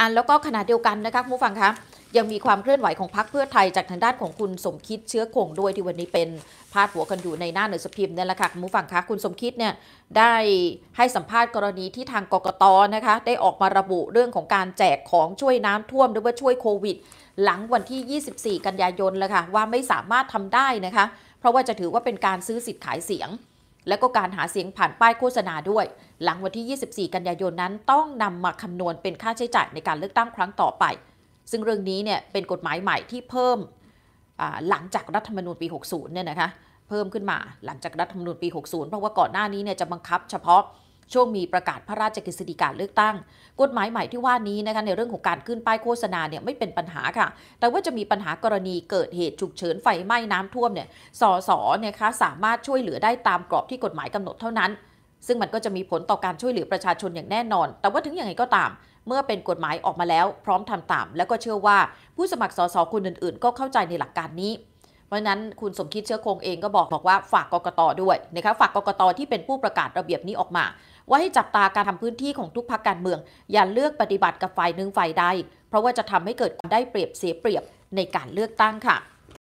อันแล้วก็ขณะเดียวกันนะคะผู้ฟังคะ ยังมีความเคลื่อนไหวของพรรคเพื่อไทยจากทางด้านของคุณสมคิดเชื้อคงด้วยที่วันนี้เป็นพาดหัวกันอยู่ในหน้าหนังสือพิมพ์นี่แหละค่ะคุณผู้ฟังคะคุณสมคิดเนี่ยได้ให้สัมภาษณ์กรณีที่ทางกกตนะคะได้ออกมาระบุเรื่องของการแจกของช่วยน้ำท่วมหรือว่าช่วยโควิดหลังวันที่ 24 กันยายนเลยค่ะว่าไม่สามารถทำได้นะคะ เพราะว่าจะถือว่าเป็นการซื้อสิทธิ์ขายเสียงและก็การหาเสียงผ่านป้ายโฆษณาด้วย หลังวันที่ 24 กันยายนนั้น ต้องนำมาคำนวณเป็นค่าใช้จ่ายในการเลือกตั้งครั้งต่อไป ซึ่งเรื่องนี้เนี่ยเป็นกฎหมายใหม่ที่เพิ่มหลังจากรัฐธรรมนูญปี 60 เนี่ยนะคะเพิ่มขึ้นมาหลังจากรัฐธรรมนูญปี 60 เพราะว่าก่อนหน้านี้เนี่ยจะบังคับเฉพาะช่วงมีประกาศพระราชกฤษฎีกาเลือกตั้ง กฎหมายใหม่ที่ว่านี้นะคะในเรื่องของการขึ้นป้ายโฆษณาเนี่ยไม่เป็นปัญหาค่ะ แต่ว่าจะมีปัญหากรณีเกิดเหตุฉุกเฉินไฟไหม้น้ำท่วมเนี่ย สสเนี่ยคะสามารถช่วยเหลือได้ตามกรอบที่กฎหมายกำหนดเท่านั้น ซึ่งมันก็จะมีผลต่อ การช่วยเหลือประชาชนอย่างแน่นอน แต่ว่าถึงอย่างไรก็ตาม เมื่อเป็นกฎหมายออกมาแล้วพร้อมทำตาม และก็เชื่อว่า ผู้สมัครสสคนอื่น ๆ ก็เข้าใจในหลักการนี้เพราะนั้นคุณสมคิดเชื้อคงเองก็บอกบอกว่าฝากกกตด้วยนะคะฝากกกตที่เป็นผู้ประกาศระเบียบนี้ออกมา ว่าให้จับตาการทำพื้นที่ของทุกพักการเมือง อย่าเลือกปฏิบัติกับฝ่ายหนึ่งฝ่ายใดเพราะว่าจะทำให้เกิดาได้เปรียบเสียเปรียบในการเลือกตั้งค่ะ